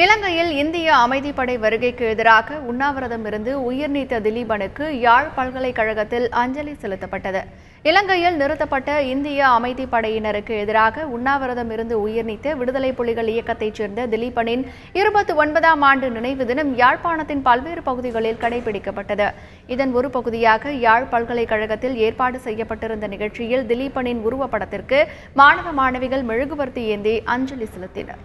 இலங்கையில் இந்திய அமைதிப்படை வருகைக்கு எதிராக உண்ணாவிரதம் இருந்து உயிர் நீத்த திலீபனுக்கு யாழ் பல்கலைக்கழகத்தில் அஞ்சலி செலுத்தப்பட்டது இலங்கையில் நிறுத்தப்பட்ட இந்திய அமைதி படையினருக்கு எதிராக உண்ணாவிரதம் இருந்து உயிர் நீத்த விடுதலை புலிகள் இயக்கத்தைச் சேர்ந்த திலீபனின் இருபத்தி ஒன்பதாம் ஆண்டு நினைவு தினம் யாழ்ப்பாணத்தின் பல்வேறு பகுதிகளில் கடைபிடிக்கப்பட்டது இதன் ஒரு பகுதியாக யாழ் பல்கலைக்கழகத்தில் ஏற்பாடு செய்யப்பட்டிருந்த நிகழ்ச்சியில் திலீபனின் உருவப்படத்திற்கு மாணவ மாணவிகள் மெழுகுவர்த்தி ஏந்தி அஞ்சலி செலுத்தினர்